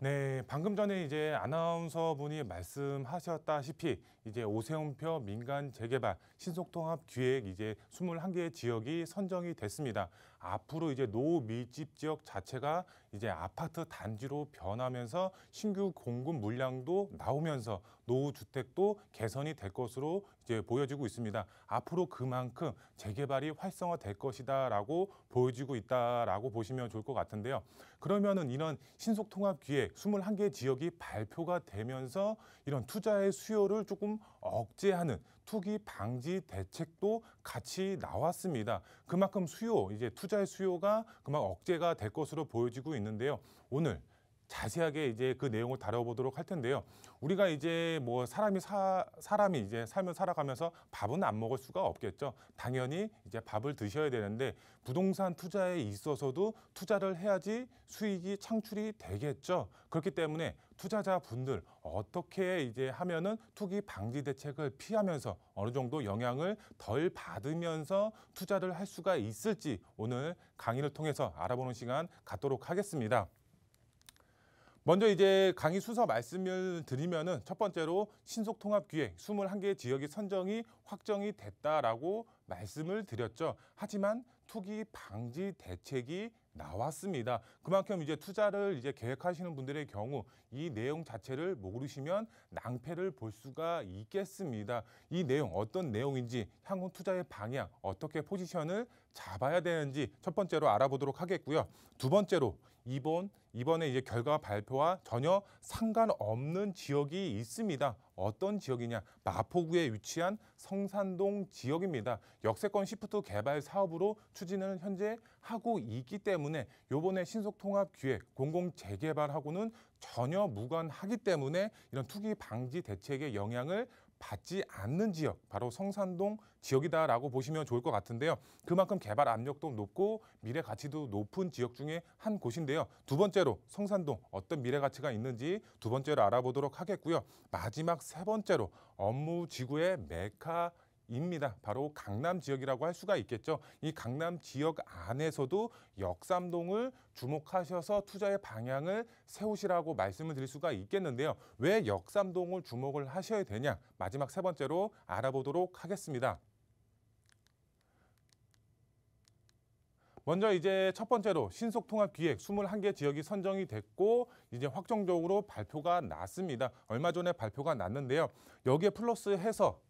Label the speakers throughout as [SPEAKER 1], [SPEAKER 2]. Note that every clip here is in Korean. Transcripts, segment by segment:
[SPEAKER 1] 네, 방금 전에 이제 아나운서 분이 말씀하셨다시피 이제 오세훈표 민간 재개발 신속통합 기획 이제 21개 지역이 선정이 됐습니다. 앞으로 이제 노밀집 지역 자체가 이제 아파트 단지로 변하면서 신규 공급 물량도 나오면서 노후 주택도 개선이 될 것으로 이제 보여지고 있습니다. 앞으로 그만큼 재개발이 활성화될 것이다라고 보여지고 있다라고 보시면 좋을 것 같은데요. 그러면은 이런 신속 통합 기획 21개 지역이 발표가 되면서 이런 투자의 수요를 조금 억제하는 투기 방지 대책도 같이 나왔습니다. 그만큼 수요, 이제 투자의 수요가 그만 억제가 될 것으로 보여지고 있는데요. 오늘 자세하게 이제 그 내용을 다뤄보도록 할 텐데요. 우리가 이제 뭐 사람이 사, 사람이 이제 살면 살아가면서 밥은 안 먹을 수가 없겠죠. 당연히 이제 밥을 드셔야 되는데 부동산 투자에 있어서도 투자를 해야지 수익이 창출이 되겠죠. 그렇기 때문에 투자자분들 어떻게 이제 하면은 투기 방지 대책을 피하면서 어느 정도 영향을 덜 받으면서 투자를 할 수가 있을지 오늘 강의를 통해서 알아보는 시간 갖도록 하겠습니다. 먼저 이제 강의 순서 말씀을 드리면은 첫 번째로 신속 통합 기획 21개 지역이 선정이 확정이 됐다라고 말씀을 드렸죠. 하지만 투기 방지 대책이 나왔습니다. 그만큼 이제 투자를 이제 계획하시는 분들의 경우 이 내용 자체를 모르시면 낭패를 볼 수가 있겠습니다. 이 내용 어떤 내용인지 향후 투자의 방향 어떻게 포지션을 잡아야 되는지 첫 번째로 알아보도록 하겠고요. 두 번째로 이번 이번에 이제 결과 발표와 전혀 상관없는 지역이 있습니다. 어떤 지역이냐? 마포구에 위치한 성산동 지역입니다. 역세권 시프트 개발 사업으로 추진을 현재 하고 있기 때문에 요번에 신속통합 기획 공공 재개발하고는 전혀 무관하기 때문에 이런 투기 방지 대책의 영향을 받지 않는 지역, 바로 성산동 지역이다라고 보시면 좋을 것 같은데요. 그만큼 개발 압력도 높고 미래 가치도 높은 지역 중에 한 곳인데요. 두 번째로 성산동 어떤 미래 가치가 있는지 두 번째로 알아보도록 하겠고요. 마지막 세 번째로 업무 지구의 메카 입니다. 바로 강남 지역이라고 할 수가 있겠죠. 이 강남 지역 안에서도 역삼동을 주목하셔서 투자의 방향을 세우시라고 말씀을 드릴 수가 있겠는데요. 왜 역삼동을 주목을 하셔야 되냐? 마지막 세 번째로 알아보도록 하겠습니다. 먼저 이제 첫 번째로 신속 통합 기획 21개 지역이 선정이 됐고 이제 확정적으로 발표가 났습니다. 얼마 전에 발표가 났는데요. 여기에 플러스해서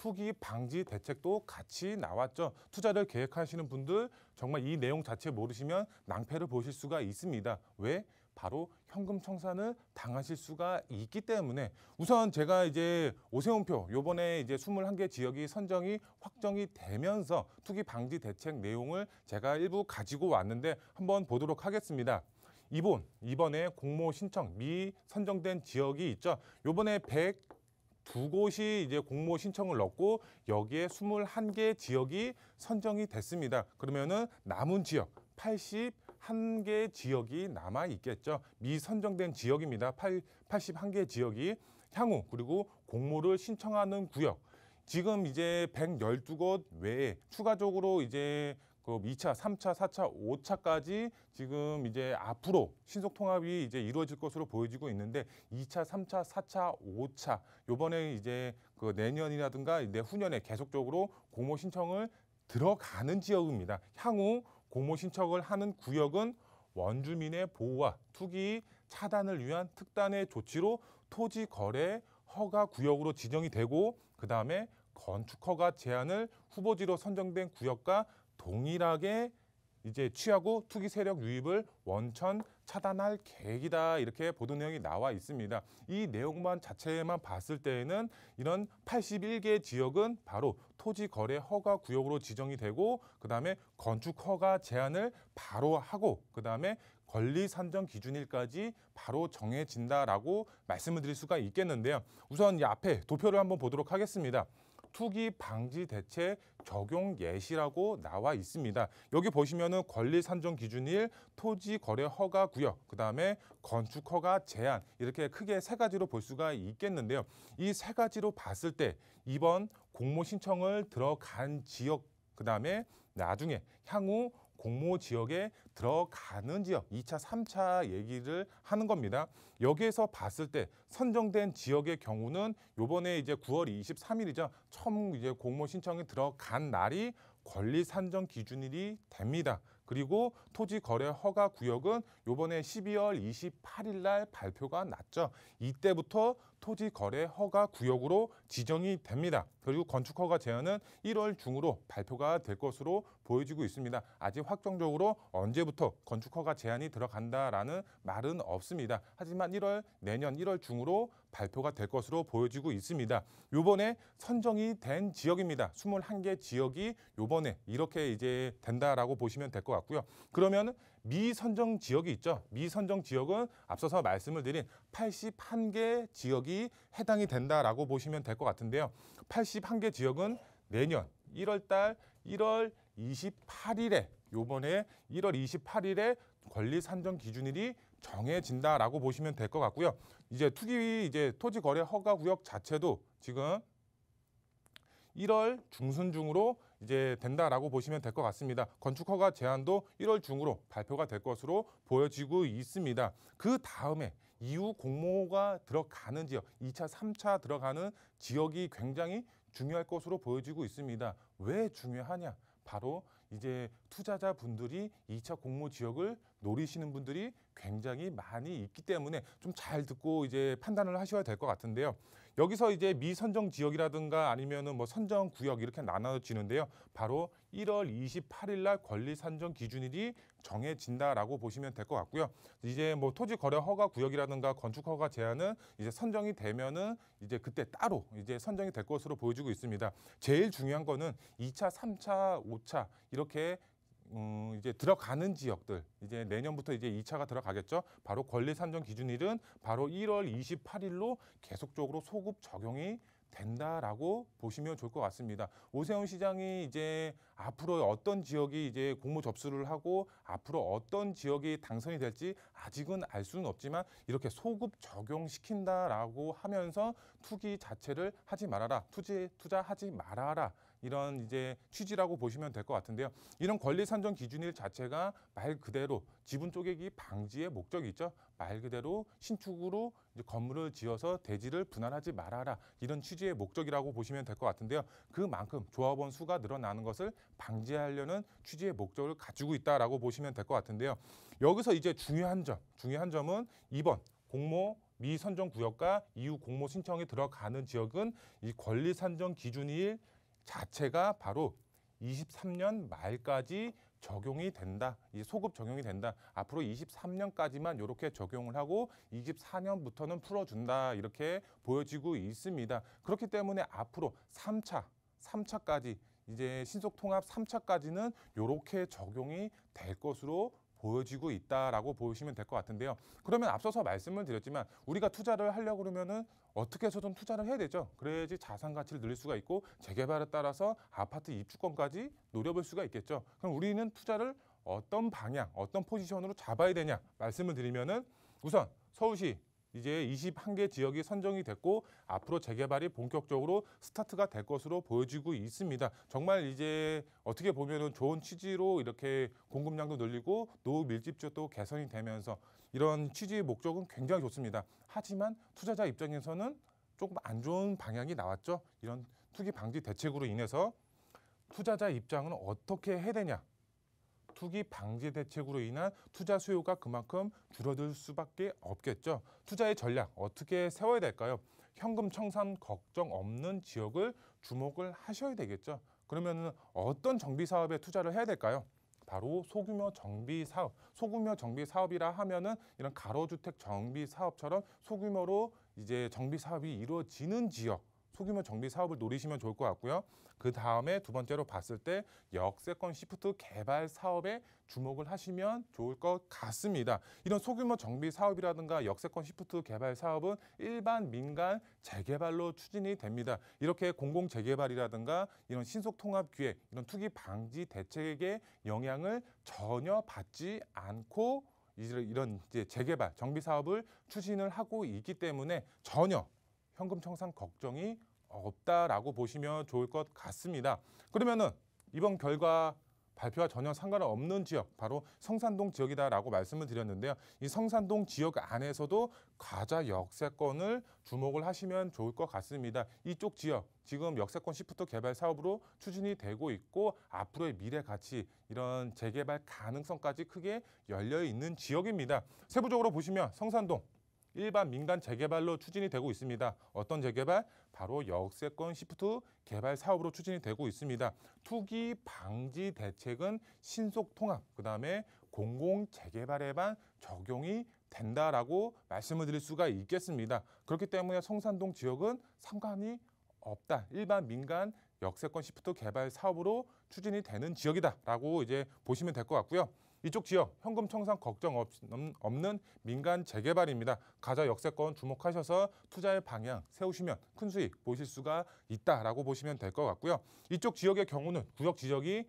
[SPEAKER 1] 투기 방지 대책도 같이 나왔죠. 투자를 계획하시는 분들 정말 이 내용 자체 모르시면 낭패를 보실 수가 있습니다. 왜? 바로 현금 청산을 당하실 수가 있기 때문에 우선 제가 이제 오세훈표 요번에 이제 21개 지역이 선정이 확정이 되면서 투기 방지 대책 내용을 제가 일부 가지고 왔는데 한번 보도록 하겠습니다. 이번 이번에 공모 신청 미 선정된 지역이 있죠. 요번에 100두 곳이 이제 공모 신청을 넣고 여기에 21개 지역이 선정이 됐습니다. 그러면은 남은 지역 8한개 지역이 남아 있겠죠. 미선정된 지역입니다. 8, 81개 지역이 향후 그리고 공모를 신청하는 구역 지금 이제 112곳 외에 추가적으로 이제 그 2차, 3차, 4차, 5차까지 지금 이제 앞으로 신속 통합이 이제 이루어질 것으로 보여지고 있는데 2차, 3차, 4차, 5차 요번에 이제 그 내년이라든가 내후년에 계속적으로 공모 신청을 들어가는 지역입니다. 향후 공모 신청을 하는 구역은 원주민의 보호와 투기 차단을 위한 특단의 조치로 토지 거래 허가 구역으로 지정이 되고 그다음에 건축허가 제한을 후보지로 선정된 구역과 동일하게 이제 취하고 투기 세력 유입을 원천 차단할 계획이다 이렇게 보도 내용이 나와 있습니다. 이 내용만 자체만 봤을 때에는 이런 81개 지역은 바로 토지 거래 허가 구역으로 지정이 되고 그다음에 건축 허가 제한을 바로 하고 그다음에 권리 산정 기준일까지 바로 정해진다라고 말씀을 드릴 수가 있겠는데요. 우선 이 앞에 도표를 한번 보도록 하겠습니다. 투기 방지 대책 적용 예시라고 나와 있습니다. 여기 보시면은 권리 산정 기준일, 토지 거래 허가 구역, 그다음에 건축 허가 제한 이렇게 크게 세 가지로 볼 수가 있겠는데요. 이 세 가지로 봤을 때 이번 공모 신청을 들어간 지역 그다음에 나중에 향후 공모 지역에 들어가는 지역 2차3차 얘기를 하는 겁니다. 여기에서 봤을 때 선정된 지역의 경우는 요번에 이제 9월 23일이죠. 처음 이제 공모 신청이 들어간 날이 권리 산정 기준일이 됩니다. 그리고 토지 거래 허가 구역은 요번에 12월 28일 날 발표가 났죠. 이때부터 토지 거래 허가 구역으로 지정이 됩니다. 그리고 건축 허가 제한은 1월 중으로 발표가 될 것으로 보여지고 있습니다. 아직 확정적으로 언제부터 건축 허가 제한이 들어간다라는 말은 없습니다. 하지만 1월 내년 1월 중으로 발표가 될 것으로 보여지고 있습니다. 요번에 선정이 된 지역입니다. 21개 지역이 요번에 이렇게 이제 된다라고 보시면 될 것 같고요. 그러면 미선정 지역이 있죠. 미선정 지역은 앞서서 말씀을 드린 81개 지역이 해당이 된다라고 보시면 될 것 같은데요. 81개 지역은 내년 1월 달 1월 28일에 요번에 1월 28일에 권리 산정 기준일이 정해진다라고 보시면 될 것 같고요. 이제 투기 이제 토지 거래 허가 구역 자체도 지금 1월 중순 중으로 이제 된다라고 보시면 될 것 같습니다. 건축 허가 제한도 1월 중으로 발표가 될 것으로 보여지고 있습니다. 그 다음에 이후 공모가 들어가는 지역, 2차, 3차 들어가는 지역이 굉장히 중요할 것으로 보여지고 있습니다. 왜 중요하냐? 바로 이제 투자자분들이 2차 공모 지역을 노리시는 분들이 굉장히 많이 있기 때문에 좀 잘 듣고 이제 판단을 하셔야 될 것 같은데요. 여기서 이제 미선정 지역이라든가 아니면은 뭐 선정 구역 이렇게 나눠지는데요. 바로 1월 28일 날 권리 산정 기준일이 정해진다라고 보시면 될 것 같고요. 이제 뭐 토지 거래 허가 구역이라든가 건축 허가 제한은 이제 선정이 되면은 이제 그때 따로 이제 선정이 될 것으로 보여지고 있습니다. 제일 중요한 거는 2차, 3차, 5차 이렇게 음, 이제 들어가는 지역들 이제 내년부터 이제 2차가 들어가겠죠. 바로 권리 산정 기준일은 바로 1월 28일로 계속적으로 소급 적용이 된다라고 보시면 좋을 것 같습니다. 오세훈 시장이 이제 앞으로 어떤 지역이 이제 공모 접수를 하고 앞으로 어떤 지역이 당선이 될지 아직은 알 수는 없지만 이렇게 소급 적용시킨다라고 하면서 투기 자체를 하지 말아라. 투지 투자하지 말아라. 이런 이제 취지라고 보시면 될 것 같은데요. 이런 권리 산정 기준일 자체가 말 그대로 지분 쪼개기 방지의 목적이 있죠. 말 그대로 신축으로 이제 건물을 지어서 대지를 분할하지 말아라 이런 취지의 목적이라고 보시면 될 것 같은데요. 그만큼 조합원 수가 늘어나는 것을 방지하려는 취지의 목적을 가지고 있다라고 보시면 될 것 같은데요. 여기서 이제 중요한 점, 중요한 점은 2번 공모 미선정 구역과 이후 공모 신청이 들어가는 지역은 이 권리 산정 기준일 자체가 바로 23년 말까지 적용이 된다. 이 소급 적용이 된다. 앞으로 23년까지만 이렇게 적용을 하고 24년부터는 풀어준다. 이렇게 보여지고 있습니다. 그렇기 때문에 앞으로 3차, 3차까지 이제 신속통합 3차까지는 이렇게 적용이 될 것으로 보여지고 있다라고 보시면 될 것 같은데요. 그러면 앞서서 말씀을 드렸지만 우리가 투자를 하려고 그러면은 어떻게 해서든 투자를 해야 되죠. 그래야지 자산 가치를 늘릴 수가 있고 재개발에 따라서 아파트 입주권까지 노려볼 수가 있겠죠. 그럼 우리는 투자를 어떤 방향, 어떤 포지션으로 잡아야 되냐 말씀을 드리면은 우선 서울시 이제 21개 지역이 선정이 됐고 앞으로 재개발이 본격적으로 스타트가 될 것으로 보여지고 있습니다. 정말 이제 어떻게 보면은 좋은 취지로 이렇게 공급량도 늘리고 노후 밀집지도 개선이 되면서 이런 취지의 목적은 굉장히 좋습니다. 하지만 투자자 입장에서는 조금 안 좋은 방향이 나왔죠. 이런 투기 방지 대책으로 인해서 투자자 입장은 어떻게 해야 되냐? 투기 방지 대책으로 인한 투자 수요가 그만큼 줄어들 수밖에 없겠죠. 투자의 전략 어떻게 세워야 될까요? 현금 청산 걱정 없는 지역을 주목을 하셔야 되겠죠. 그러면 어떤 정비 사업에 투자를 해야 될까요? 바로 소규모 정비 사업. 소규모 정비 사업이라 하면은 이런 가로주택 정비 사업처럼 소규모로 이제 정비 사업이 이루어지는 지역 소규모 정비 사업을 노리시면 좋을 것 같고요. 그 다음에 두 번째로 봤을 때 역세권 시프트 개발 사업에 주목을 하시면 좋을 것 같습니다. 이런 소규모 정비 사업이라든가 역세권 시프트 개발 사업은 일반 민간 재개발로 추진이 됩니다. 이렇게 공공 재개발이라든가 이런 신속 통합 기획, 이런 투기 방지 대책에 영향을 전혀 받지 않고 이런 이제 재개발, 정비 사업을 추진을 하고 있기 때문에 전혀 현금 청산 걱정이 없다라고 보시면 좋을 것 같습니다. 그러면은 이번 결과 발표와 전혀 상관없는 지역, 바로 성산동 지역이다라고 말씀을 드렸는데요. 이 성산동 지역 안에서도 과자 역세권을 주목을 하시면 좋을 것 같습니다. 이쪽 지역, 지금 역세권 시프트 개발 사업으로 추진이 되고 있고 앞으로의 미래 가치, 이런 재개발 가능성까지 크게 열려 있는 지역입니다. 세부적으로 보시면 성산동, 일반 민간 재개발로 추진이 되고 있습니다. 어떤 재개발? 바로 역세권 시프트 개발 사업으로 추진이 되고 있습니다. 투기 방지 대책은 신속 통합, 그 다음에 공공 재개발에만 적용이 된다라고 말씀을 드릴 수가 있겠습니다. 그렇기 때문에 성산동 지역은 상관이 없다. 일반 민간 역세권 시프트 개발 사업으로 추진이 되는 지역이다라고 이제 보시면 될 것 같고요. 이쪽 지역 현금 청산 걱정 없는 민간 재개발입니다. 가자 역세권 주목하셔서 투자의 방향 세우시면 큰 수익 보실 수가 있다라고 보시면 될 것 같고요. 이쪽 지역의 경우는 구역 지적이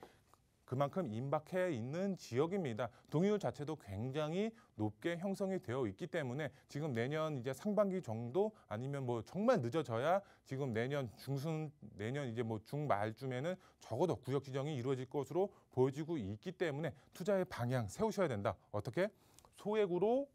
[SPEAKER 1] 그만큼 임박해 있는 지역입니다. 동유 자체도 굉장히 높게 형성이 되어 있기 때문에 지금 내년 이제 상반기 정도 아니면 뭐 정말 늦어져야 지금 내년 중순 내년 이제 뭐 중말쯤에는 적어도 구역 지정이 이루어질 것으로 보여지고 있기 때문에 투자의 방향 세우셔야 된다. 어떻게 소액으로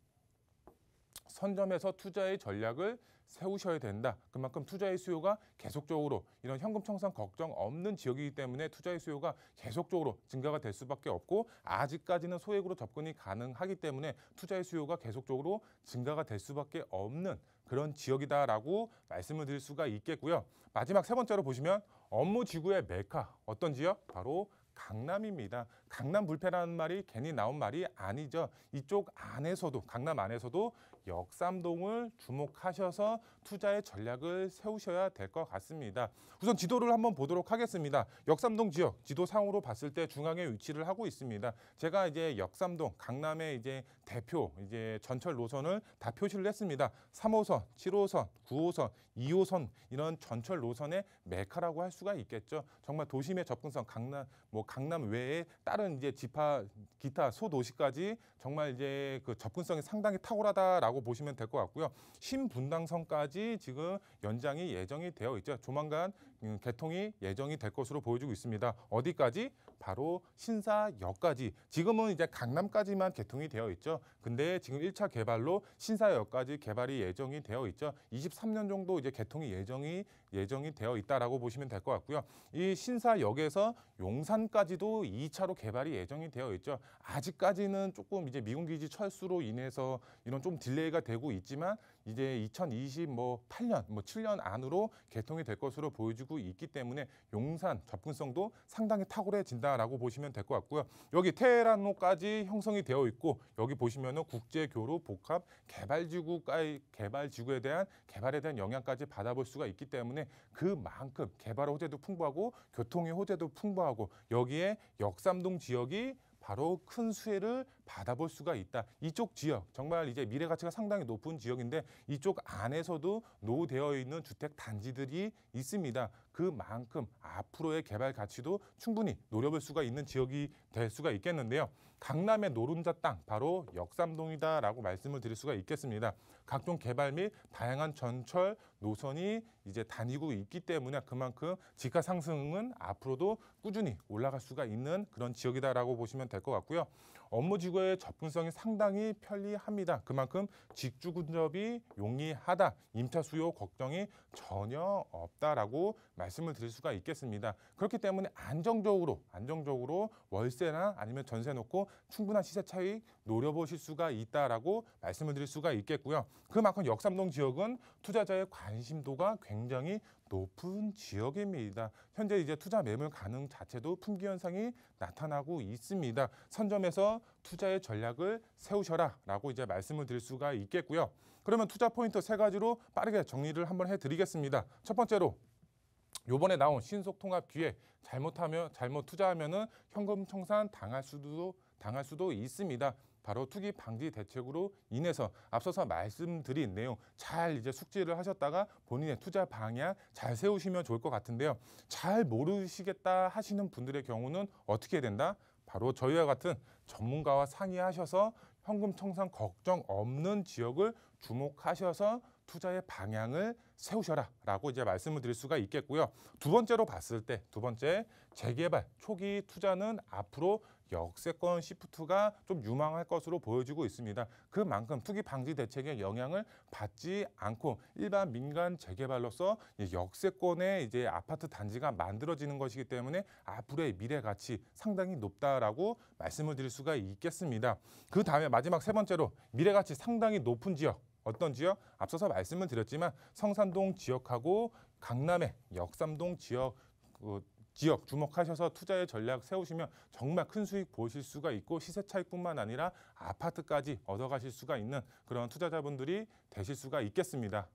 [SPEAKER 1] 선점해서 투자의 전략을 세우셔야 된다. 그만큼 투자의 수요가 계속적으로 이런 현금 청산 걱정 없는 지역이기 때문에 투자의 수요가 계속적으로 증가가 될 수밖에 없고 아직까지는 소액으로 접근이 가능하기 때문에 투자의 수요가 계속적으로 증가가 될 수밖에 없는 그런 지역이다라고 말씀을 드릴 수가 있겠고요. 마지막 세 번째로 보시면 업무 지구의 메카 어떤 지역? 바로 강남입니다. 강남 불패라는 말이 괜히 나온 말이 아니죠. 이쪽 안에서도 강남 안에서도 역삼동을 주목하셔서 투자의 전략을 세우셔야 될 것 같습니다. 우선 지도를 한번 보도록 하겠습니다. 역삼동 지역 지도상으로 봤을 때 중앙에 위치를 하고 있습니다. 제가 이제 역삼동 강남의 이제 대표 이제 전철 노선을 다 표시를 했습니다. 3호선, 7호선, 9호선, 2호선 이런 전철 노선의 메카라고 할 수가 있겠죠. 정말 도심의 접근성 강남 뭐 강남 외에 다른 이제 지파 기타 소도시까지 정말 이제 그 접근성이 상당히 탁월하다라고 보시면 될 것 같고요. 신분당선까지 지금 연장이 예정이 되어 있죠. 조만간 음, 개통이 예정이 될 것으로 보여지고 있습니다. 어디까지? 바로 신사역까지 지금은 이제 강남까지만 개통이 되어 있죠. 근데 지금 1차 개발로 신사역까지 개발이 예정이 되어 있죠. 23년 정도 이제 개통이 예정이 예정이 되어 있다라고 보시면 될 것 같고요. 이 신사역에서 용산까지도 2차로 개발이 예정이 되어 있죠. 아직까지는 조금 이제 미군 기지 철수로 인해서 이런 좀 딜레이가 되고 있지만 이제 2028년, 뭐 7년 뭐 안으로 개통이 될 것으로 보여지고 있기 때문에 용산 접근성도 상당히 탁월해진다라고 보시면 될 것 같고요. 여기 테헤란로까지 형성이 되어 있고 여기 보시면은 국제교류 복합 개발지구가의 개발지구에 대한 개발에 대한 영향까지 받아볼 수가 있기 때문에 그만큼 개발 호재도 풍부하고 교통의 호재도 풍부하고 여기에 역삼동 지역이 바로 큰 수혜를 받아볼 수가 있다. 이쪽 지역 정말 이제 미래 가치가 상당히 높은 지역인데 이쪽 안에서도 노후되어 있는 주택 단지들이 있습니다. 그만큼 앞으로의 개발 가치도 충분히 노려볼 수가 있는 지역이 될 수가 있겠는데요. 강남의 노른자 땅 바로 역삼동이다라고 말씀을 드릴 수가 있겠습니다. 각종 개발 및 다양한 전철 노선이 이제 다니고 있기 때문에 그만큼 지가 상승은 앞으로도 꾸준히 올라갈 수가 있는 그런 지역이다라고 보시면 될 것 같고요. 업무 지구의 접근성이 상당히 편리합니다. 그만큼 직주 근접이 용이하다, 임차 수요 걱정이 전혀 없다라고 말씀을 드릴 수가 있겠습니다. 그렇기 때문에 안정적으로 안정적으로 월세나 아니면 전세 놓고 충분한 시세 차익 노려보실 수가 있다라고 말씀을 드릴 수가 있겠고요. 그만큼 역삼동 지역은 투자자의 관심도가 굉장히 높은 지역입니다. 현재 이제 투자 매물 가능 자체도 품귀 현상이 나타나고 있습니다. 선점에서 투자의 전략을 세우셔라라고 이제 말씀을 드릴 수가 있겠고요. 그러면 투자 포인트 세 가지로 빠르게 정리를 한번 해드리겠습니다. 첫 번째로 요번에 나온 신속 통합 기회 잘못하면 잘못 투자하면은 현금 청산 당할 수도 당할 수도 있습니다. 바로 투기 방지 대책으로 인해서 앞서서 말씀드린 내용 잘 이제 숙지를 하셨다가 본인의 투자 방향 잘 세우시면 좋을 것 같은데요. 잘 모르시겠다 하시는 분들의 경우는 어떻게 된다? 바로 저희와 같은 전문가와 상의하셔서 현금 청산 걱정 없는 지역을 주목하셔서 투자의 방향을 세우셔라 라고 이제 말씀을 드릴 수가 있겠고요. 두 번째로 봤을 때 두 번째 재개발 초기 투자는 앞으로 역세권 시프트가 좀 유망할 것으로 보여지고 있습니다. 그만큼 투기 방지 대책의 영향을 받지 않고 일반 민간 재개발로서 역세권의 이제 아파트 단지가 만들어지는 것이기 때문에 앞으로의 미래 가치 상당히 높다라고 말씀을 드릴 수가 있겠습니다. 그 다음에 마지막 세 번째로 미래 가치 상당히 높은 지역 어떤 지역? 앞서서 말씀을 드렸지만 성산동 지역하고 강남의 역삼동 지역 그 지역 주목하셔서 투자의 전략 세우시면 정말 큰 수익 보실 수가 있고 시세 차익뿐만 아니라 아파트까지 얻어가실 수가 있는 그런 투자자분들이 되실 수가 있겠습니다.